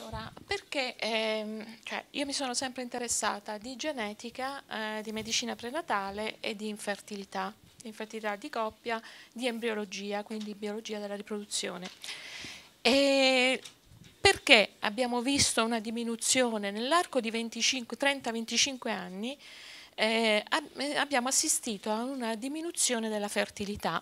Allora, perché ehm, cioè io mi sono sempre interessata di genetica, eh, di medicina prenatale e di infertilità, di infertilità di coppia, di embriologia, quindi biologia della riproduzione. E perché abbiamo visto una diminuzione nell'arco di 30-25 anni, eh, abbiamo assistito a una diminuzione della fertilità.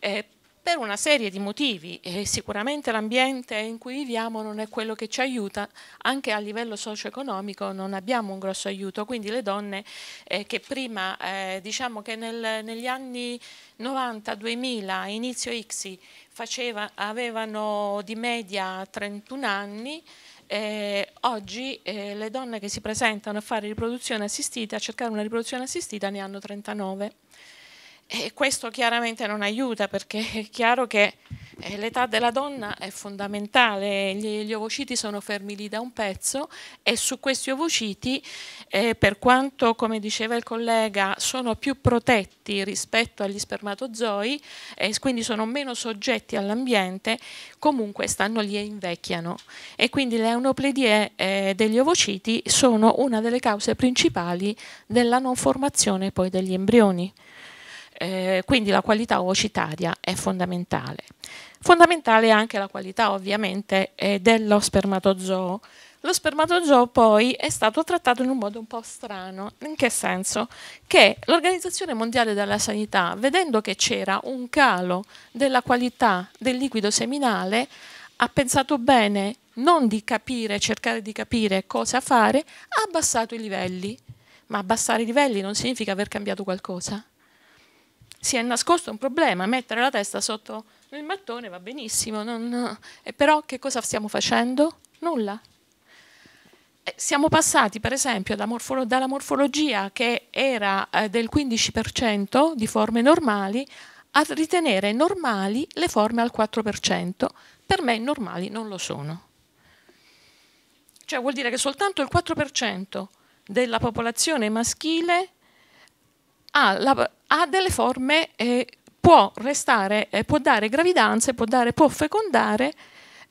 Eh, per una serie di motivi e sicuramente l'ambiente in cui viviamo non è quello che ci aiuta, anche a livello socio-economico non abbiamo un grosso aiuto, quindi le donne eh, che prima, eh, diciamo che nel, negli anni 90, 2000, inizio ICSI, faceva, avevano di media 31 anni, eh, oggi eh, le donne che si presentano a fare riproduzione assistita, a cercare una riproduzione assistita, ne hanno 39. E questo chiaramente non aiuta perché è chiaro che eh, l'età della donna è fondamentale, gli, gli, ovociti sono fermi lì da un pezzo e su questi ovociti, eh, per quanto, come diceva il collega, sono più protetti rispetto agli spermatozoi eh, quindi sono meno soggetti all'ambiente, comunque stanno lì e invecchiano. E quindi le eunopledie eh, degli ovociti sono una delle cause principali della non formazione poi degli embrioni. Eh, quindi la qualità ovocitaria è fondamentale. Fondamentale è anche la qualità ovviamente eh, dello spermatozoo. Lo spermatozoo poi è stato trattato in un modo un po' strano, in che senso? Che l'Organizzazione Mondiale della Sanità, vedendo che c'era un calo della qualità del liquido seminale, ha pensato bene non di capire, cercare di capire cosa fare, ha abbassato i livelli. Ma abbassare i livelli non significa aver cambiato qualcosa si è nascosto un problema, mettere la testa sotto il mattone va benissimo, non... Eh, però che cosa stiamo facendo? Nulla. Eh, siamo passati per esempio dalla, morfolo dalla morfologia che era eh, del 15% di forme normali a ritenere normali le forme al 4%. Per me normali non lo sono. Cioè vuol dire che soltanto il 4% della popolazione maschile ha la, ha delle forme, eh, può restare, eh, può dare gravidanze, può, dare, può fecondare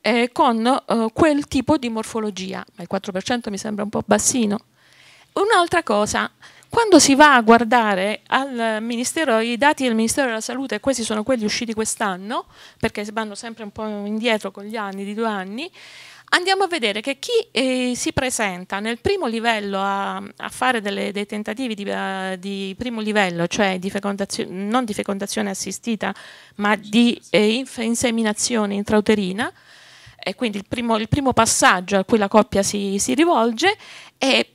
eh, con eh, quel tipo di morfologia, ma il 4% mi sembra un po' bassino. Un'altra cosa, quando si va a guardare i dati del Ministero della Salute, e questi sono quelli usciti quest'anno, perché vanno sempre un po' indietro con gli anni, di due anni, andiamo a vedere che chi eh, si presenta nel primo livello a, a fare delle, dei tentativi di, uh, di, primo livello, cioè di non di fecondazione assistita, ma di eh, inseminazione intrauterina, e quindi il primo, il primo, passaggio a cui la coppia si, si rivolge è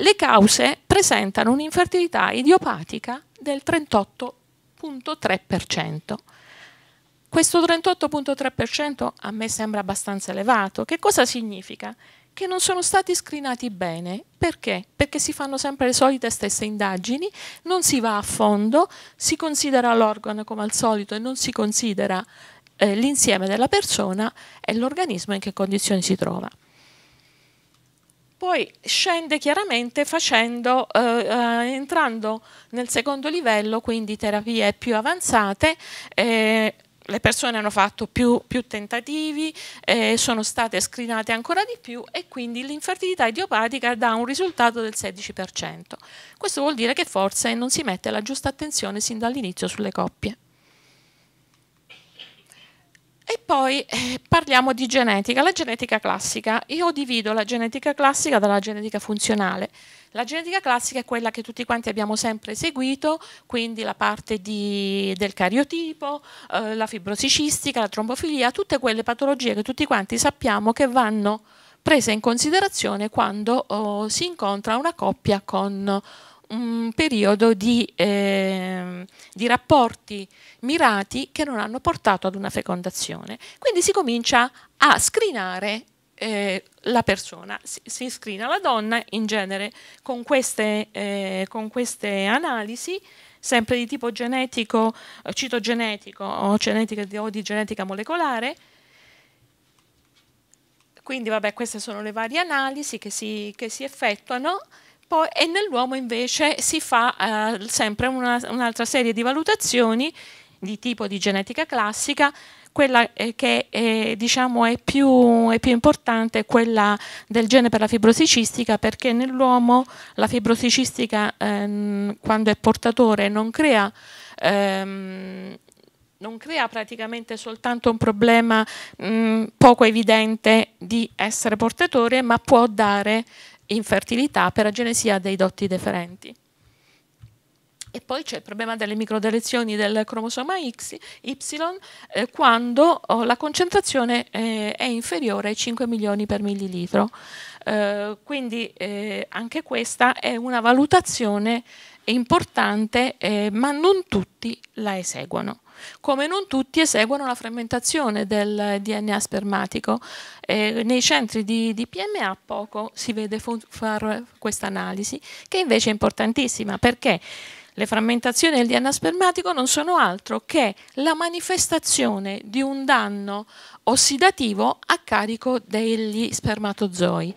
le cause presentano un'infertilità idiopatica del 38,3%. Questo 38.3% a me sembra abbastanza elevato. Che cosa significa? Che non sono stati screenati bene. Perché? Perché si fanno sempre le solite stesse indagini, non si va a fondo, si considera l'organo come al solito e non si considera eh, l'insieme della persona e l'organismo in che condizioni si trova poi scende chiaramente facendo, eh, eh entrando nel secondo livello, quindi terapie più avanzate, eh, le persone hanno fatto più, più tentativi, eh, sono state screenate ancora di più e quindi l'infertilità idiopatica dà un risultato del 16%. Questo vuol dire che forse non si mette la giusta attenzione sin dall'inizio sulle coppie. E poi eh, parliamo di genetica, la genetica classica. Io divido la genetica classica dalla genetica funzionale. La genetica classica è quella che tutti quanti abbiamo sempre seguito, quindi la parte di, del cariotipo, eh, la fibrosicistica, la trombofilia, tutte quelle patologie che tutti quanti sappiamo che vanno prese in considerazione quando oh, si incontra una coppia con un periodo di, eh, di, rapporti mirati che non hanno portato ad una fecondazione. Quindi si comincia a screenare eh, la persona. Si, si, screen alla donna in genere con queste, eh, con queste analisi sempre di tipo genetico, eh, citogenetico o, genetica, o di genetica molecolare. Quindi vabbè, queste sono le varie analisi che si, che si effettuano. Poi, e nell'uomo invece si fa eh, sempre un'altra serie di valutazioni di tipo di genetica classica quella eh, che è, eh, diciamo, è, più, è più importante è quella del gene per la fibrosicistica perché nell'uomo la fibrosicistica ehm, quando è portatore non crea ehm, non crea praticamente soltanto un problema mh, mm, poco evidente di essere portatore, ma può dare infertilità per agenesia dei dotti deferenti. E poi c'è il problema delle microdelezioni del cromosoma X, Y eh, quando oh, la concentrazione eh, è inferiore ai 5 milioni per millilitro. Eh, quindi eh, anche questa è una valutazione importante, eh, ma non tutti la eseguono. Come non tutti eseguono la frammentazione del DNA spermatico. Eh, nei centri di, di PMA poco si vede fare questa analisi, che invece è importantissima perché le frammentazioni del DNA spermatico non sono altro che la manifestazione di un danno ossidativo a carico degli spermatozoi.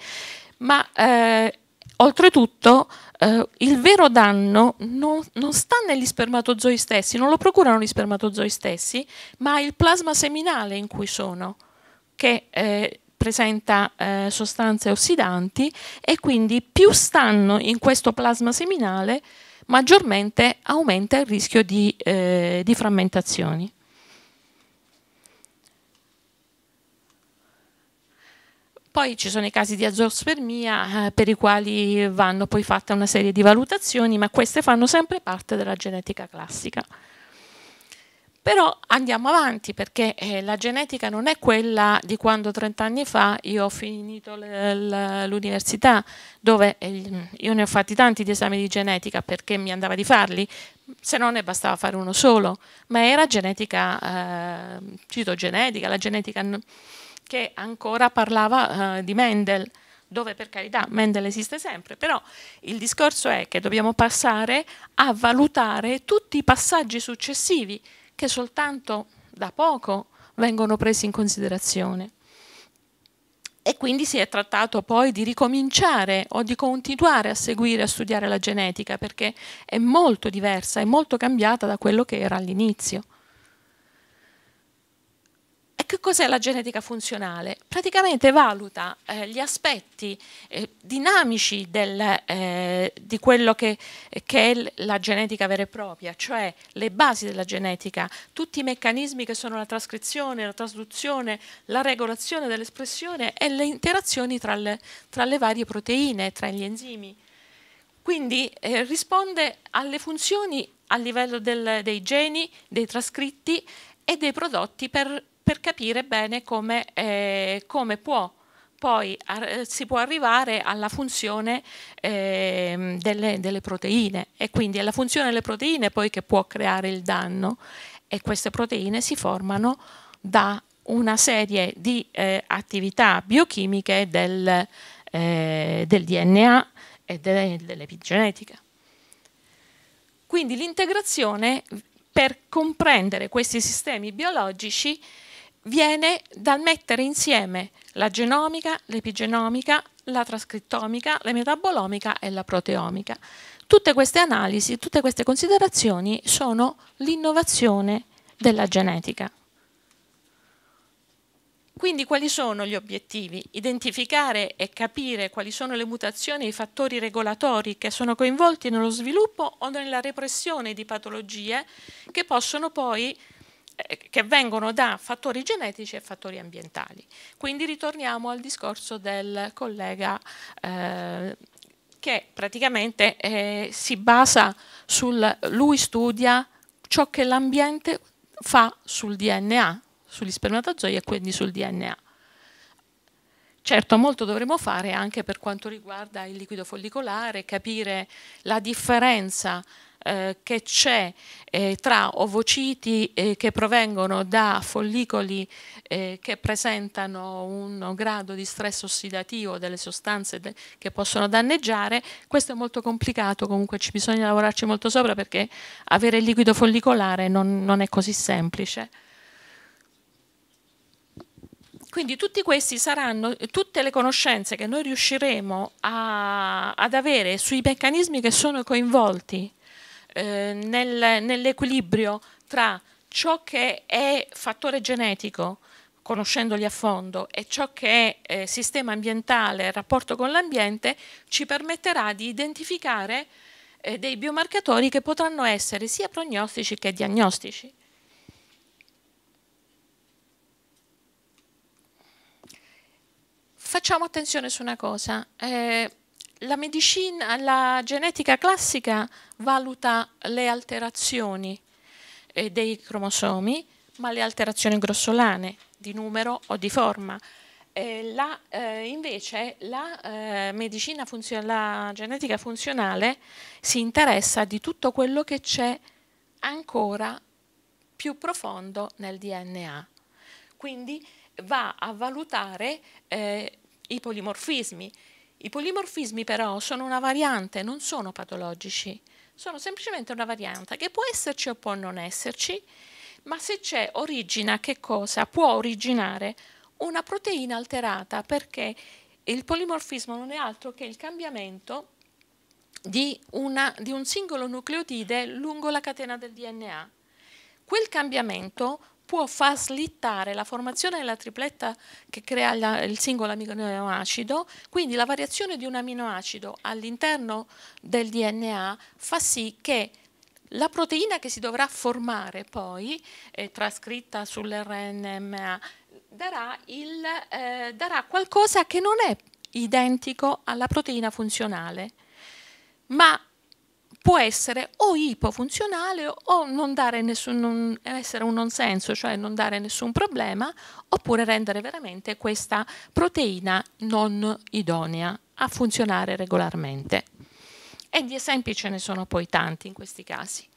Ma eh, oltretutto eh, il vero danno non, non, sta negli spermatozoi stessi, non lo procurano gli spermatozoi stessi, ma il plasma seminale in cui sono, che eh, presenta eh, sostanze ossidanti e quindi più stanno in questo plasma seminale maggiormente aumenta il rischio di, eh, di frammentazioni. Poi ci sono i casi di azospermia eh, per i quali vanno poi fatte una serie di valutazioni, ma queste fanno sempre parte della genetica classica. Però andiamo avanti perché eh, la genetica non è quella di quando 30 anni fa io ho finito l'università, dove eh, io ne ho fatti tanti di esami di genetica perché mi andava di farli, se no ne bastava fare uno solo, ma era genetica, eh, citogenetica, la genetica che ancora parlava eh, di Mendel dove per carità Mendel esiste sempre, però il discorso è che dobbiamo passare a valutare tutti i passaggi successivi che soltanto da poco vengono presi in considerazione. E quindi si è trattato poi di ricominciare o di continuare a seguire, a studiare la genetica, perché è molto diversa, è molto cambiata da quello che era all'inizio. Che cos'è la genetica funzionale? Praticamente valuta eh, gli aspetti eh, dinamici del, eh, di quello che, che, è la genetica vera e propria, cioè le basi della genetica, tutti i meccanismi che sono la trascrizione, la trasduzione, la regolazione dell'espressione e le interazioni tra le, tra le varie proteine, tra gli enzimi. Quindi eh, risponde alle funzioni a livello del, dei geni, dei trascritti e dei prodotti per per capire bene come, eh, come può poi si può arrivare alla funzione eh, delle, delle, proteine e quindi alla funzione delle proteine poi che può creare il danno e queste proteine si formano da una serie di eh, attività biochimiche del, eh, del DNA e de, dell'epigenetica. Quindi l'integrazione per comprendere questi sistemi biologici viene dal mettere insieme la genomica, l'epigenomica, la trascrittomica, la metabolomica e la proteomica. Tutte queste analisi, tutte queste considerazioni sono l'innovazione della genetica. Quindi quali sono gli obiettivi? Identificare e capire quali sono le mutazioni e i fattori regolatori che sono coinvolti nello sviluppo o nella repressione di patologie che possono poi eh, che vengono da fattori genetici e fattori ambientali. Quindi ritorniamo al discorso del collega eh, che praticamente eh, si basa sul, lui studia ciò che l'ambiente fa sul DNA, sugli spermatozoi e quindi sul DNA. Certo, molto dovremo fare anche per quanto riguarda il liquido follicolare, capire la differenza eh, che c'è eh, tra ovociti eh, che provengono da follicoli eh, che presentano un grado di stress ossidativo delle sostanze de che possono danneggiare, questo è molto complicato, comunque ci bisogna lavorarci molto sopra perché avere il liquido follicolare non, non è così semplice. Quindi tutti questi saranno tutte le conoscenze che noi riusciremo a, ad avere sui meccanismi che sono coinvolti eh, nel, nell'equilibrio tra ciò che è fattore genetico, conoscendoli a fondo, e ciò che è eh, sistema ambientale, rapporto con l'ambiente, ci permetterà di identificare eh, dei biomarcatori che potranno essere sia prognostici che diagnostici. Facciamo attenzione su una cosa. Eh, la medicina, la genetica classica valuta le alterazioni eh, dei cromosomi, ma le alterazioni grossolane di numero o di forma. Eh, la, eh, invece la, eh, medicina la genetica funzionale si interessa di tutto quello che c'è ancora più profondo nel DNA. Quindi va a valutare eh, i polimorfismi, i polimorfismi però sono una variante, non sono patologici, sono semplicemente una variante che può esserci o può non esserci, ma se c'è origina che cosa? Può originare una proteina alterata perché il polimorfismo non è altro che il cambiamento di, una, di un singolo nucleotide lungo la catena del DNA. Quel cambiamento può facilitare la formazione della tripletta che crea la, il singolo aminoacido, quindi la variazione di un aminoacido all'interno del DNA fa sì che la proteina che si dovrà formare poi, eh, trascritta sull'RNMA, darà, il, eh, darà qualcosa che non è identico alla proteina funzionale, ma può essere o ipofunzionale o non, dare nessun, non essere un non senso, cioè non dare nessun problema, oppure rendere veramente questa proteina non idonea a funzionare regolarmente. E di esempi ce ne sono poi tanti in questi casi.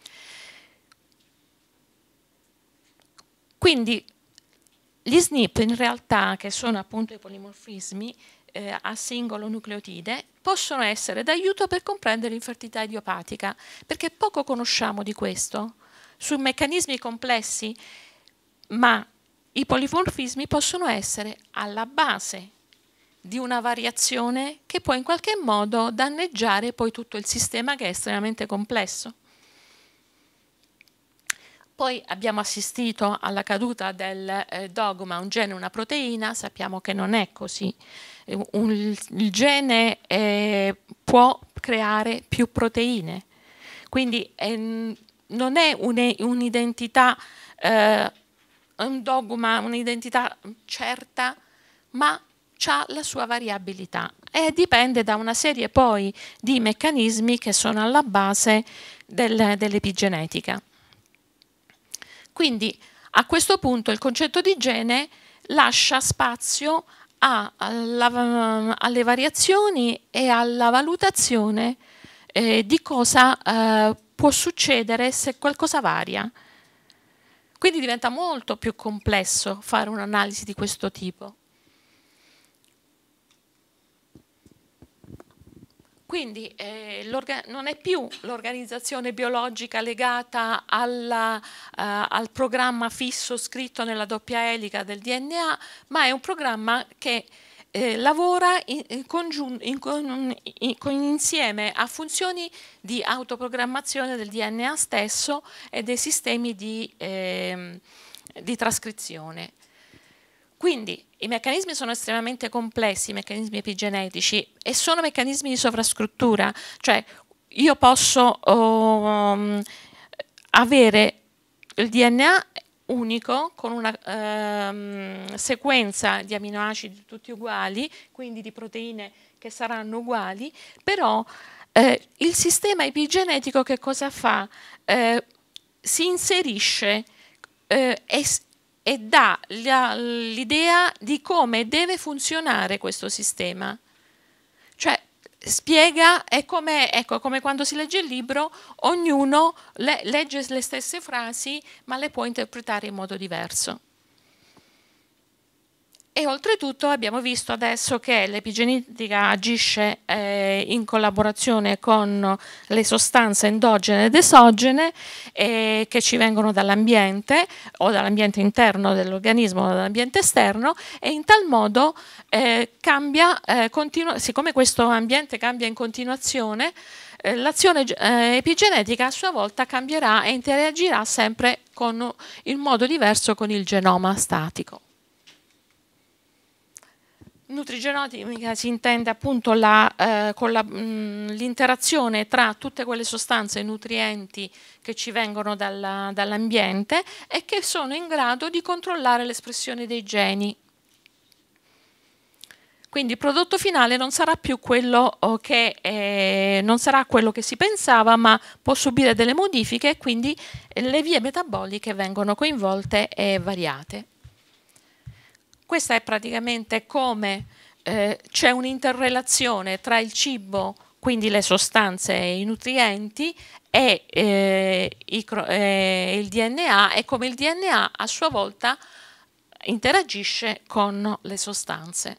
Quindi gli SNP in realtà, che sono appunto i polimorfismi, eh, a singolo nucleotide possono essere d'aiuto per comprendere l'infertilità idiopatica, perché poco conosciamo di questo, su meccanismi complessi, ma i polimorfismi possono essere alla base di una variazione che può in qualche modo danneggiare poi tutto il sistema che è estremamente complesso. Poi abbiamo assistito alla caduta del eh, dogma un gene, una proteina, sappiamo che non è così. Eh, un, il gene eh, può creare più proteine, quindi eh, non è un'identità, eh, un dogma, un'identità certa, ma ha la sua variabilità e dipende da una serie poi di meccanismi che sono alla base del, dell'epigenetica. Quindi a questo punto il concetto di igiene lascia spazio alla, alle variazioni e alla valutazione eh, di cosa eh, può succedere se qualcosa varia. Quindi diventa molto più complesso fare un'analisi di questo tipo. Quindi eh, non è più l'organizzazione biologica legata alla, eh, al programma fisso scritto nella doppia elica del DNA, ma è un programma che eh, lavora in, in, in, insieme a funzioni di autoprogrammazione del DNA stesso e dei sistemi di, eh, di trascrizione. Quindi i meccanismi sono estremamente complessi, i meccanismi epigenetici, e sono meccanismi di sovrastruttura, cioè io posso um, avere il DNA unico con una um, sequenza di aminoacidi tutti uguali, quindi di proteine che saranno uguali, però eh, il sistema epigenetico che cosa fa? Eh, si inserisce eh, e dà l'idea di come deve funzionare questo sistema. Cioè spiega, è come, ecco, come quando si legge il libro, ognuno le, legge le stesse frasi ma le può interpretare in modo diverso. E oltretutto abbiamo visto adesso che l'epigenetica agisce eh, in collaborazione con le sostanze endogene ed esogene eh, che ci vengono dall'ambiente o dall'ambiente interno dell'organismo o dall'ambiente esterno e in tal modo eh, cambia, eh, siccome questo ambiente cambia in continuazione, eh, l'azione eh, epigenetica a sua volta cambierà e interagirà sempre con, in modo diverso con il genoma statico. Nutrigenotica si intende appunto eh, mm, l'interazione eh, tra tutte quelle sostanze nutrienti che ci vengono dall'ambiente e che sono in grado di controllare l'espressione dei geni. Quindi il prodotto finale non sarà più quello eh, che, eh, non sarà quello che si pensava, ma può subire delle modifiche e quindi le vie metaboliche vengono coinvolte e variate. Questa è praticamente come eh, c'è un'interrelazione tra il cibo, quindi le sostanze e i nutrienti, e eh, i, eh, il DNA e come il DNA a sua volta interagisce con le sostanze.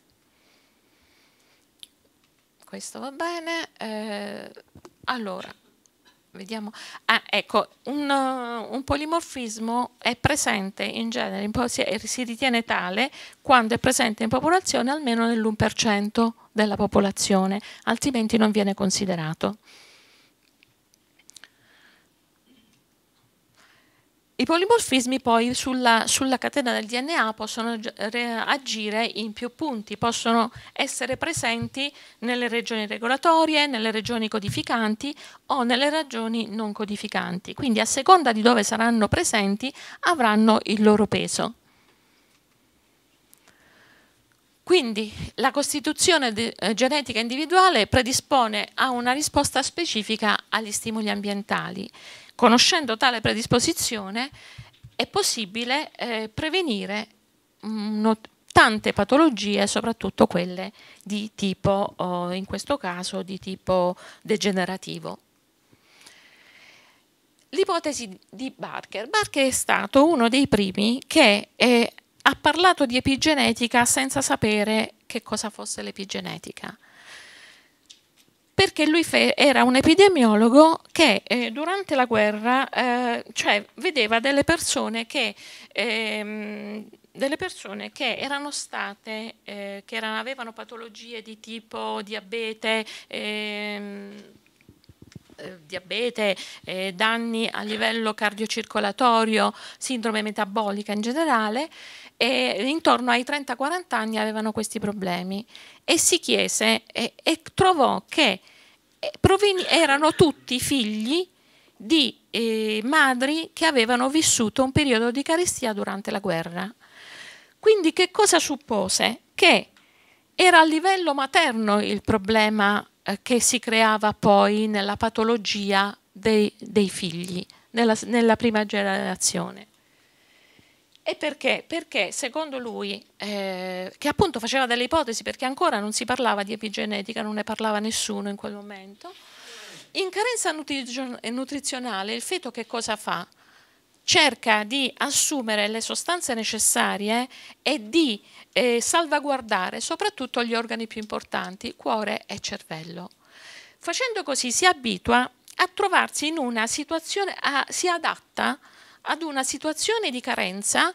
Questo va bene. Eh, allora vediamo. Ah, ecco, un, eh, un, polimorfismo è presente in genere, si ritiene tale quando è presente in popolazione almeno nell'1% della popolazione, altrimenti non viene considerato. I polimorfismi poi sulla, sulla, catena del DNA possono agire in più punti, possono essere presenti nelle regioni regolatorie, nelle regioni codificanti o nelle regioni non codificanti, quindi a seconda di dove saranno presenti avranno il loro peso. Quindi la costituzione eh, genetica individuale predispone a una risposta specifica agli stimoli ambientali Conoscendo tale predisposizione è possibile eh, prevenire mh, mm, tante patologie, soprattutto quelle di tipo, oh, in questo caso, di tipo degenerativo. L'ipotesi di Barker. Barker è stato uno dei primi che eh, ha parlato di epigenetica senza sapere che cosa fosse l'epigenetica perché lui era un epidemiologo che eh, durante la guerra eh, cioè, vedeva delle persone che, ehm, delle persone che erano state, eh, che erano, avevano patologie di tipo diabete, ehm, eh, diabete, eh, danni a livello cardiocircolatorio, sindrome metabolica in generale, e intorno ai 30-40 anni avevano questi problemi e si chiese e, e trovò che eh, erano tutti figli di eh, madri che avevano vissuto un periodo di carestia durante la guerra. Quindi che cosa suppose? Che era a livello materno il problema eh, che si creava poi nella patologia dei, dei figli, nella, nella prima generazione. E perché? Perché secondo lui, eh, che appunto faceva delle ipotesi perché ancora non si parlava di epigenetica, non ne parlava nessuno in quel momento, in carenza nutrizionale il feto che cosa fa? Cerca di assumere le sostanze necessarie e di eh, salvaguardare soprattutto gli organi più importanti, cuore e cervello. Facendo così si abitua a trovarsi in una situazione, a, si adatta a ad una situazione di carenza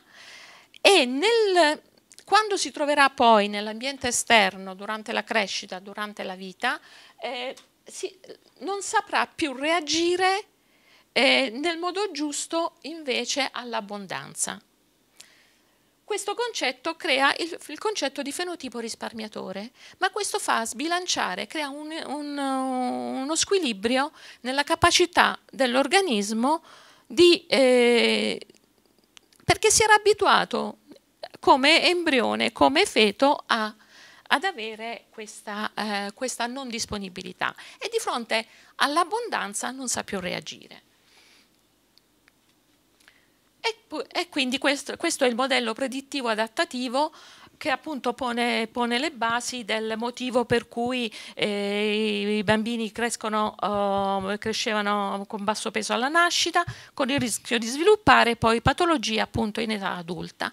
e nel, quando si troverà poi nell'ambiente esterno, durante la crescita, durante la vita, eh, si, non saprà più reagire eh, nel modo giusto invece all'abbondanza. Questo concetto crea il, il, concetto di fenotipo risparmiatore, ma questo fa sbilanciare, crea un, un, uno squilibrio nella capacità dell'organismo di, eh, perché si era abituato come embrione, come feto a, ad avere questa, eh, questa non disponibilità e di fronte all'abbondanza non sa più reagire. E, quindi questo, questo, è il modello predittivo adattativo che appunto pone, pone, le basi del motivo per cui eh, i bambini crescono, eh, crescevano con basso peso alla nascita, con il rischio di sviluppare poi patologie appunto in età adulta.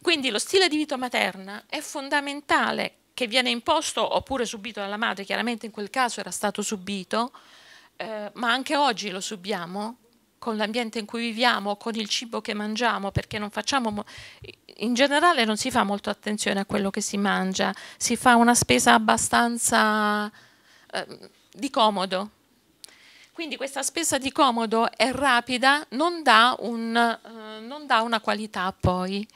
Quindi lo stile di vita materna è fondamentale che viene imposto oppure subito dalla madre, chiaramente in quel caso era stato subito, eh, ma anche oggi lo subiamo, con l'ambiente in cui viviamo, con il cibo che mangiamo, perché non facciamo in generale non si fa molto attenzione a quello che si mangia, si fa una spesa abbastanza eh, di comodo. Quindi questa spesa di comodo è rapida, non dà, un, eh, non dà una qualità poi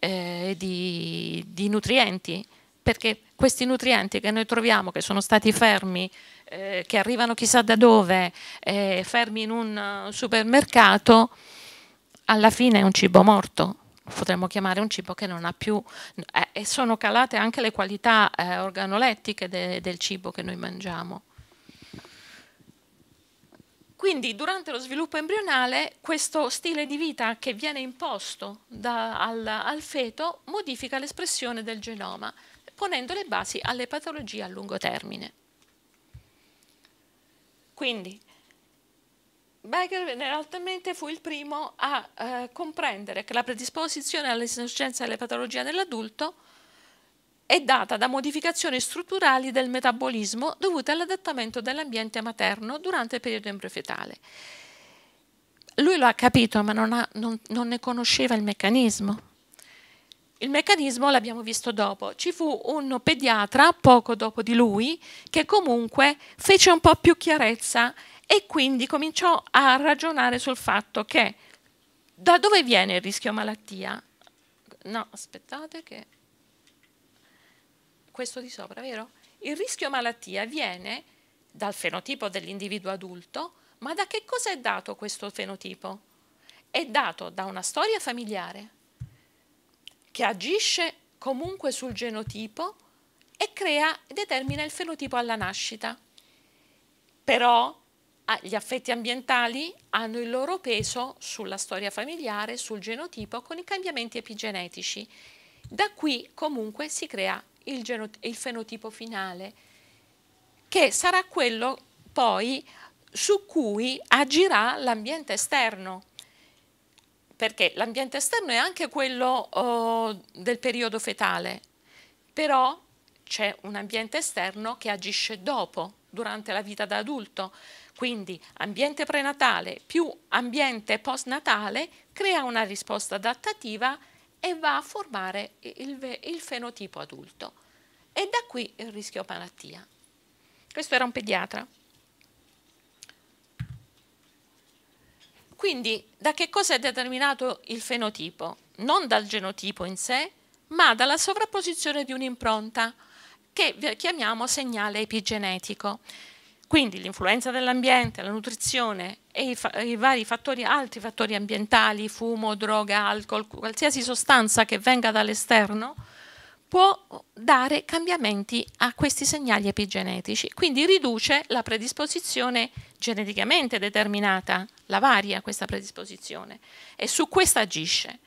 eh, di, di nutrienti, perché questi nutrienti che noi troviamo, che sono stati fermi eh, che arrivano chissà da dove, eh, fermi in un eh, supermercato, alla fine è un cibo morto potremmo chiamare un cibo che non ha più, eh, e sono calate anche le qualità eh, organolettiche de, del cibo che noi mangiamo. Quindi durante lo sviluppo embrionale questo stile di vita che viene imposto da, al, al feto modifica l'espressione del genoma, ponendo le basi alle patologie a lungo termine. Quindi Becker altamente fu il primo a eh, comprendere che la predisposizione all'esigenza delle patologie nell'adulto è data da modificazioni strutturali del metabolismo dovute all'adattamento dell'ambiente materno durante il periodo embriofetale. Lui lo ha capito, ma non, ha, non, non ne conosceva il meccanismo. Il meccanismo l'abbiamo visto dopo. Ci fu un pediatra poco dopo di lui che comunque fece un po' più chiarezza e quindi cominciò a ragionare sul fatto che da dove viene il rischio malattia? No, aspettate che... Questo di sopra, vero? Il rischio malattia viene dal fenotipo dell'individuo adulto, ma da che cosa è dato questo fenotipo? È dato da una storia familiare che agisce comunque sul genotipo e crea e determina il fenotipo alla nascita. Però gli affetti ambientali hanno il loro peso sulla storia familiare, sul genotipo, con i cambiamenti epigenetici. Da qui comunque si crea il, il fenotipo finale, che sarà quello poi su cui agirà l'ambiente esterno perché l'ambiente esterno è anche quello oh, del periodo fetale, però c'è un ambiente esterno che agisce dopo, durante la vita da adulto. Quindi ambiente prenatale più ambiente postnatale crea una risposta adattativa e va a formare il, il fenotipo adulto. E da qui il rischio malattia. Questo era un pediatra. Quindi da che cosa è determinato il fenotipo? Non dal genotipo in sé, ma dalla sovrapposizione di un'impronta che chiamiamo segnale epigenetico. Quindi l'influenza dell'ambiente, la nutrizione e i, i vari fattori, altri fattori ambientali, fumo, droga, alcol, qualsiasi sostanza che venga dall'esterno, può dare cambiamenti a questi segnali epigenetici, quindi riduce la predisposizione geneticamente determinata, la varia questa predisposizione e su questa agisce.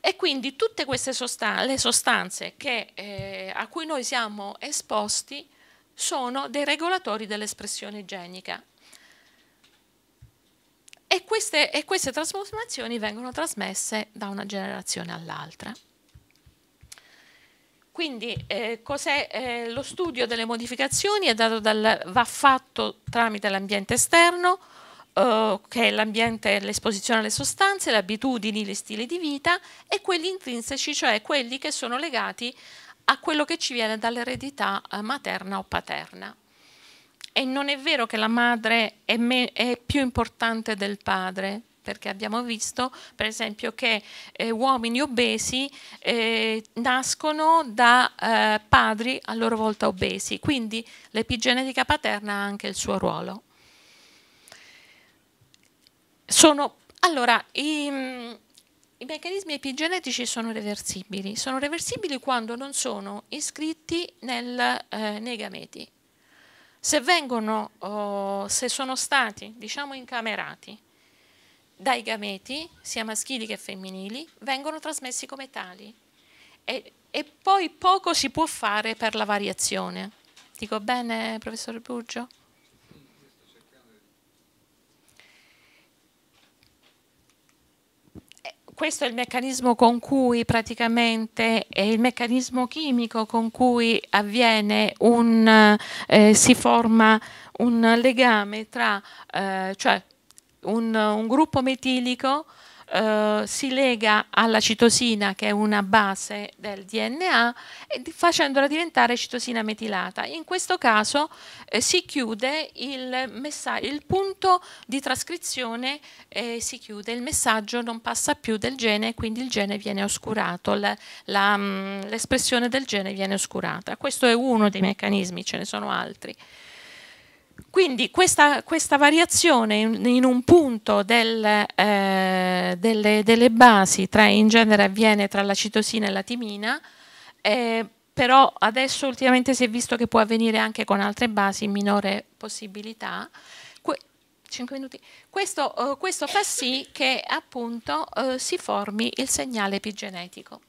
E quindi tutte queste sostan le sostanze che, eh, a cui noi siamo esposti sono dei regolatori dell'espressione genica. E queste, e queste trasformazioni vengono trasmesse da una generazione all'altra. Quindi eh, eh, lo studio delle modificazioni dal, va fatto tramite l'ambiente esterno, eh, che è l'ambiente, l'esposizione alle sostanze, le abitudini, gli stili di vita e quelli intrinseci, cioè quelli che sono legati a quello che ci viene dall'eredità eh, materna o paterna. E non è vero che la madre è, è più importante del padre, perché abbiamo visto per esempio che eh, uomini obesi eh, nascono da eh, padri a loro volta obesi, quindi l'epigenetica paterna ha anche il suo ruolo. Sono, allora, i, i meccanismi epigenetici sono reversibili, sono reversibili quando non sono iscritti nel, eh, nei gameti. Se vengono, oh, se sono stati, diciamo, incamerati, dai gameti, sia maschili che femminili, vengono trasmessi come tali. E, e poi poco si può fare per la variazione. Dico bene, professor Buggio? Eh, questo è il meccanismo con cui praticamente è il meccanismo chimico con cui avviene un eh, si forma un legame tra eh, cioè un, un gruppo metilico Uh, si lega alla citosina che è una base del DNA facendola diventare citosina metilata. In questo caso eh, si chiude il, il, punto di trascrizione, eh, si chiude, il messaggio non passa più del gene quindi il gene viene oscurato, mm, l'espressione del gene viene oscurata. Questo è uno dei meccanismi, ce ne sono altri. Quindi questa, questa variazione in, in, un punto del, eh, delle, delle, basi, tra, in genere avviene tra la citosina e la timina, eh, però adesso ultimamente si è visto che può avvenire anche con altre basi, in minore possibilità. Que 5 minuti. Questo, eh, questo, fa sì che appunto eh, si formi il segnale epigenetico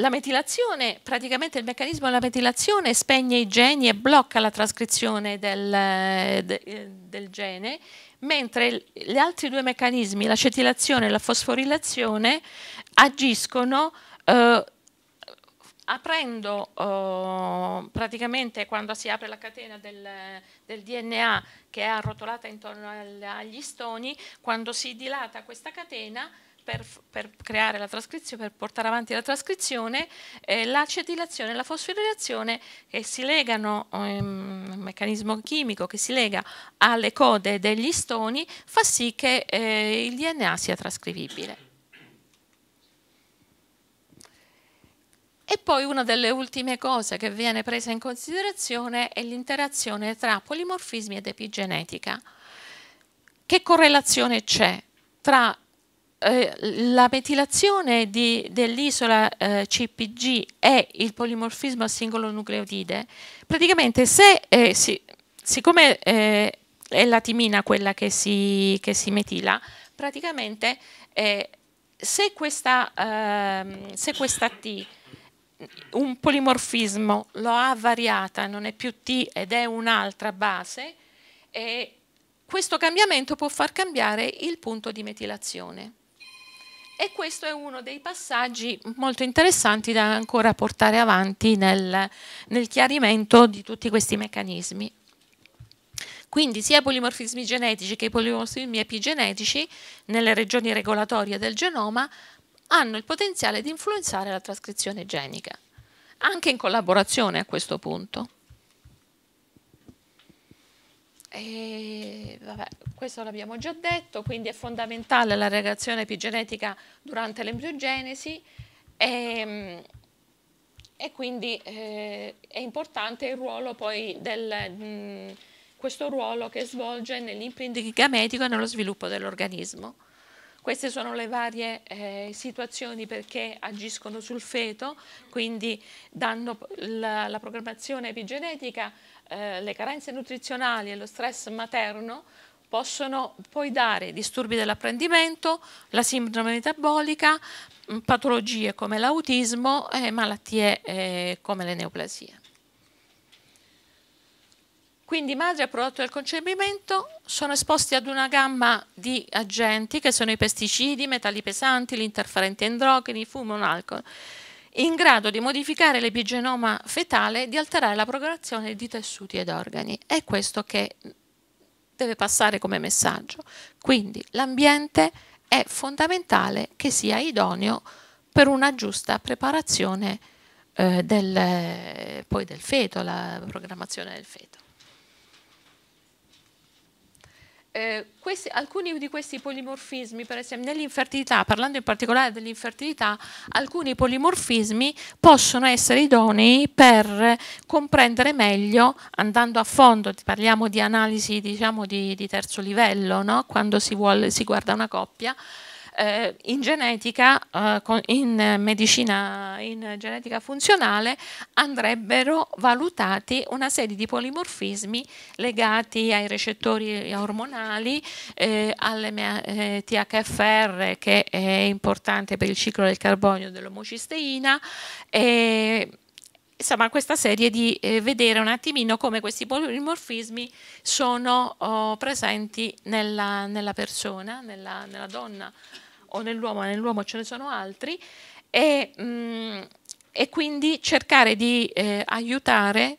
la metilazione, praticamente il meccanismo della metilazione spegne i geni e blocca la trascrizione del, eh, de, eh, del gene, mentre gli altri due meccanismi, la cetilazione e la fosforilazione, agiscono eh, aprendo eh, praticamente quando si apre la catena del, del, DNA che è arrotolata intorno agli stoni, quando si dilata questa catena per, per, creare la trascrizione, per portare avanti la trascrizione, eh, l'acetilazione e la fosforilazione che si legano, ehm, un meccanismo chimico che si lega alle code degli stoni, fa sì che eh, il DNA sia trascrivibile. E poi una delle ultime cose che viene presa in considerazione è l'interazione tra polimorfismi ed epigenetica. Che correlazione c'è tra eh, la metilazione dell'isola eh, CPG e il polimorfismo a singolo nucleotide, praticamente se, eh, si, siccome eh, è la timina quella che si, che si metila, praticamente eh, se questa, ehm, se questa T un polimorfismo lo ha variata, non è più T ed è un'altra base, e questo cambiamento può far cambiare il punto di metilazione. E questo è uno dei passaggi molto interessanti da ancora portare avanti nel, nel chiarimento di tutti questi meccanismi. Quindi sia i polimorfismi genetici che i polimorfismi epigenetici nelle regioni regolatorie del genoma hanno il potenziale di influenzare la trascrizione genica, anche in collaborazione a questo punto. E, vabbè, questo l'abbiamo già detto, quindi è fondamentale la reazione epigenetica durante l'embriogenesi e, e quindi eh, è importante il ruolo poi del, mh, mm, questo ruolo che svolge nell'imprinting gametico e nello sviluppo dell'organismo. Queste sono le varie eh, situazioni perché agiscono sul feto, quindi danno la, la programmazione epigenetica eh, le carenze nutrizionali e lo stress materno possono poi dare disturbi dell'apprendimento, la sindrome metabolica, mm, patologie come l'autismo e eh, malattie eh, come le neoplasie. Quindi madre e prodotto del concepimento sono esposti ad una gamma di agenti che sono i pesticidi, metalli pesanti, gli interferenti endocrini, fumo, alcol in grado di modificare l'epigenoma fetale, di alterare la progressione di tessuti ed organi. È questo che deve passare come messaggio. Quindi l'ambiente è fondamentale che sia idoneo per una giusta preparazione eh, del, eh, poi del feto, la programmazione del feto. eh, questi, alcuni di questi polimorfismi, per esempio nell'infertilità, parlando in particolare dell'infertilità, alcuni polimorfismi possono essere idonei per comprendere meglio, andando a fondo, parliamo di analisi diciamo, di, di terzo livello, no? quando si, vuole, si guarda una coppia, eh, in genetica, eh, in medicina, in genetica funzionale andrebbero valutati una serie di polimorfismi legati ai recettori ormonali, eh, alle eh, THFR che è importante per il ciclo del carbonio dell'omocisteina insomma questa serie di eh, vedere un attimino come questi polimorfismi sono oh, presenti nella, nella persona, nella, nella donna o nell'uomo, ma nell'uomo ce ne sono altri, e, mh, mm, e quindi cercare di eh, aiutare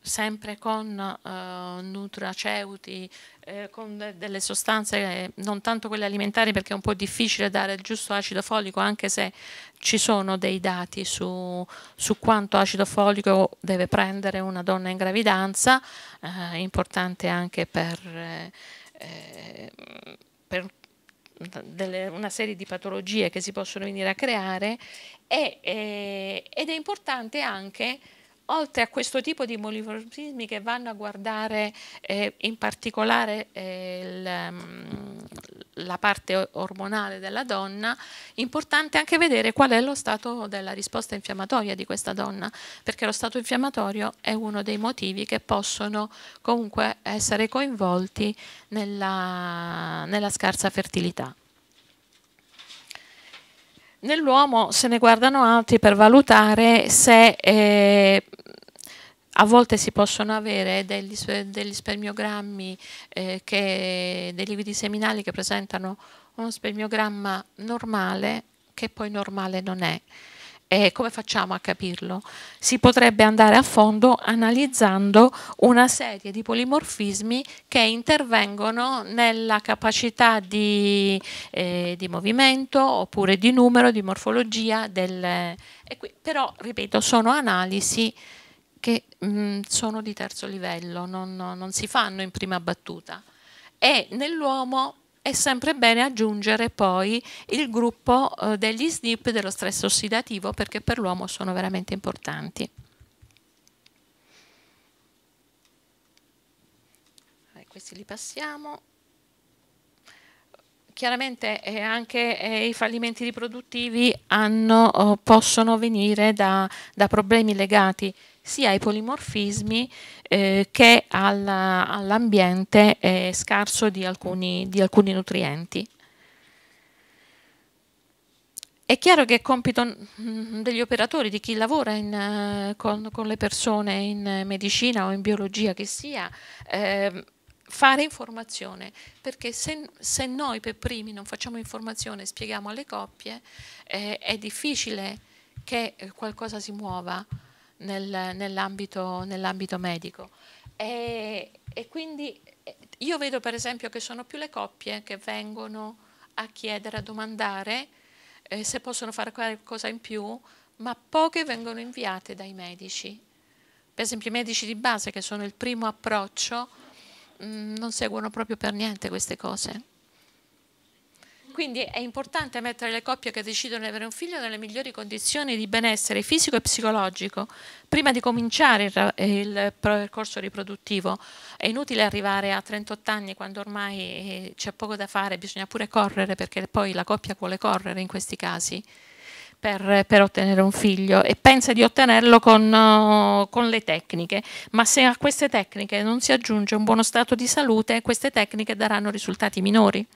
sempre con eh, nutraceuti, eh, con de delle sostanze, eh, non tanto quelle alimentari perché è un po' difficile dare il giusto acido folico, anche se ci sono dei dati su, su quanto acido folico deve prendere una donna in gravidanza, eh, importante anche per eh, per delle, una serie di patologie che si possono venire a creare e, e, eh, ed è importante anche oltre a questo tipo di polimorfismi che vanno a guardare eh, in particolare eh, il, mm, la parte ormonale della donna, importante anche vedere qual è lo stato della risposta infiammatoria di questa donna, perché lo stato infiammatorio è uno dei motivi che possono comunque essere coinvolti nella, nella scarsa fertilità. Nell'uomo se ne guardano altri per valutare se eh, a volte si possono avere degli, degli spermiogrammi, eh, che, dei lividi seminali che presentano uno spermiogramma normale che poi normale non è eh, come facciamo a capirlo? Si potrebbe andare a fondo analizzando una serie di polimorfismi che intervengono nella capacità di, eh, di movimento oppure di numero, di morfologia. Del, qui, però, ripeto, sono analisi che mh, mm, sono di terzo livello, non, non si fanno in prima battuta. E nell'uomo è sempre bene aggiungere poi il gruppo eh, degli SNP dello stress ossidativo perché per l'uomo sono veramente importanti. Questi li passiamo chiaramente eh, anche eh, i fallimenti riproduttivi hanno, oh, possono venire da, da problemi legati sia ai polimorfismi eh, che all'ambiente eh, scarso di alcuni, di alcuni nutrienti. È chiaro che è compito degli operatori, di chi lavora in, eh, con, con, le persone in medicina o in biologia che sia, eh, fare informazione, perché se, se, noi per primi non facciamo informazione e spieghiamo alle coppie, eh, è difficile che eh, qualcosa si muova nel, nell'ambito, nell'ambito, medico. E, e, quindi eh, io vedo per esempio che sono più le coppie che vengono a chiedere, a domandare eh, se possono fare qualcosa in più, ma poche vengono inviate dai medici. Per esempio i medici di base, che sono il primo approccio, mh, mm, non seguono proprio per niente queste cose. Quindi è importante mettere le coppie che decidono di avere un figlio nelle migliori condizioni di benessere fisico e psicologico prima di cominciare il, percorso riproduttivo. È inutile arrivare a 38 anni quando ormai eh, c'è poco da fare, bisogna pure correre perché poi la coppia vuole correre in questi casi. Per, per, ottenere un figlio e pensa di ottenerlo con, con, le tecniche, ma se a queste tecniche non si aggiunge un buono stato di salute, queste tecniche daranno risultati minori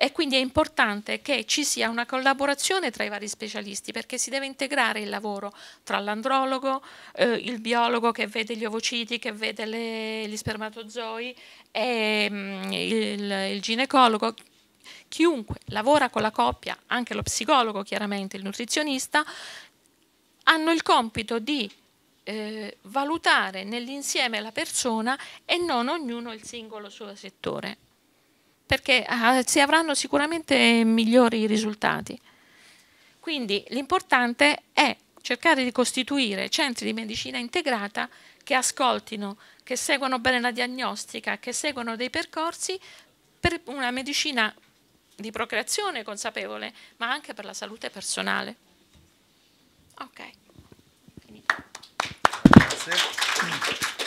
e quindi è importante che ci sia una collaborazione tra i vari specialisti perché si deve integrare il lavoro tra l'andrologo, eh, il biologo che vede gli ovociti, che vede le, gli spermatozoi e mh, mm, il, il ginecologo chiunque lavora con la coppia, anche lo psicologo chiaramente, il nutrizionista, hanno il compito di eh, valutare nell'insieme la persona e non ognuno il singolo suo settore perché ah, si avranno sicuramente migliori risultati. Quindi l'importante è cercare di costituire centri di medicina integrata che ascoltino, che seguano bene la diagnostica, che seguano dei percorsi per una medicina di procreazione consapevole, ma anche per la salute personale. Ok. Finito. Grazie.